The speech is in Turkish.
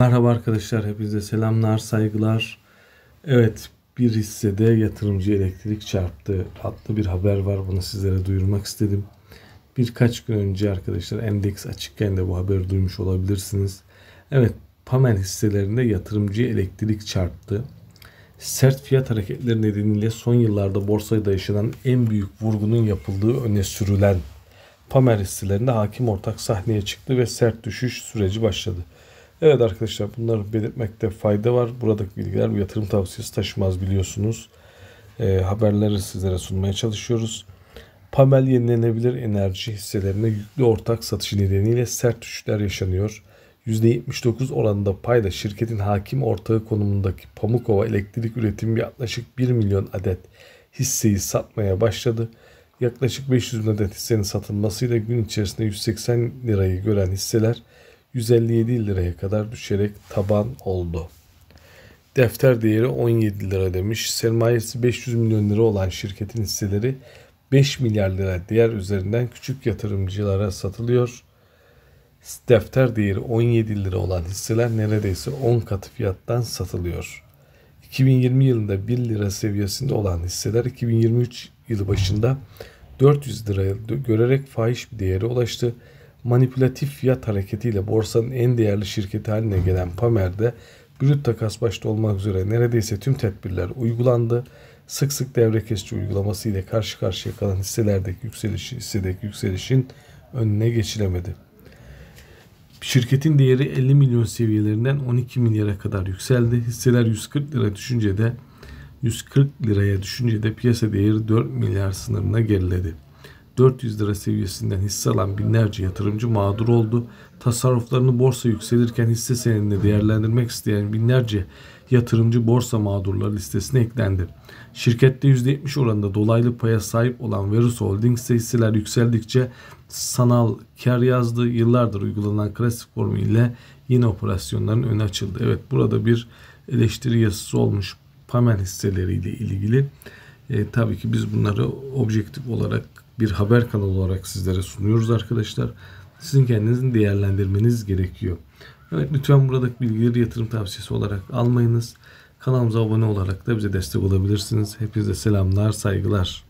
Merhaba arkadaşlar, hepinize selamlar, saygılar. Evet, bir hissede yatırımcı elektrik çarptı adlı bir haber var. Bunu sizlere duyurmak istedim. Birkaç gün önce arkadaşlar endeks açıkken de bu haberi duymuş olabilirsiniz. Evet, Pamen hisselerinde yatırımcı elektrik çarptı. Sert fiyat hareketleri nedeniyle son yıllarda borsada yaşanan en büyük vurgunun yapıldığı öne sürülen Pamer hisselerinde hakim ortak sahneye çıktı ve sert düşüş süreci başladı. Evet arkadaşlar bunları belirtmekte fayda var. Buradaki bilgiler yatırım tavsiyesi taşımaz biliyorsunuz. E, haberleri sizlere sunmaya çalışıyoruz. Pamel yenilenebilir enerji hisselerine yüklü ortak satışı nedeniyle sert düşüşler yaşanıyor. %79 oranında payda şirketin hakim ortağı konumundaki Pamukova Elektrik Üretimi yaklaşık 1 milyon adet hisseyi satmaya başladı. Yaklaşık 500 bin adet hissenin satılmasıyla gün içerisinde 180 lirayı gören hisseler 157 liraya kadar düşerek taban oldu. Defter değeri 17 lira demiş. Sermayesi 500 milyon lira olan şirketin hisseleri 5 milyar lira değer üzerinden küçük yatırımcılara satılıyor. Defter değeri 17 lira olan hisseler neredeyse 10 katı fiyattan satılıyor. 2020 yılında 1 lira seviyesinde olan hisseler 2023 yılı başında 400 liraya görerek fahiş bir değere ulaştı manipülatif fiyat hareketiyle borsanın en değerli şirketi haline gelen Pamer'de brüt takas başta olmak üzere neredeyse tüm tedbirler uygulandı. Sık sık devre kesici uygulaması ile karşı karşıya kalan hisselerdeki yükselişi, hissedeki yükselişin önüne geçilemedi. Şirketin değeri 50 milyon seviyelerinden 12 milyara kadar yükseldi. Hisseler 140 lira düşünce de 140 liraya düşünce de piyasa değeri 4 milyar sınırına geriledi. 400 lira seviyesinden hisse alan binlerce yatırımcı mağdur oldu. Tasarruflarını borsa yükselirken hisse senedini değerlendirmek isteyen binlerce yatırımcı borsa mağdurları listesine eklendi. Şirkette %70 oranında dolaylı paya sahip olan Verus Holding ise hisseler yükseldikçe sanal kar yazdı. Yıllardır uygulanan klasik formu ile yine operasyonların öne açıldı. Evet burada bir eleştiri yazısı olmuş pamel hisseleriyle ilgili. E, tabii ki biz bunları objektif olarak bir haber kanalı olarak sizlere sunuyoruz arkadaşlar. Sizin kendinizin değerlendirmeniz gerekiyor. Evet lütfen buradaki bilgileri yatırım tavsiyesi olarak almayınız. Kanalımıza abone olarak da bize destek olabilirsiniz. Hepinize selamlar, saygılar.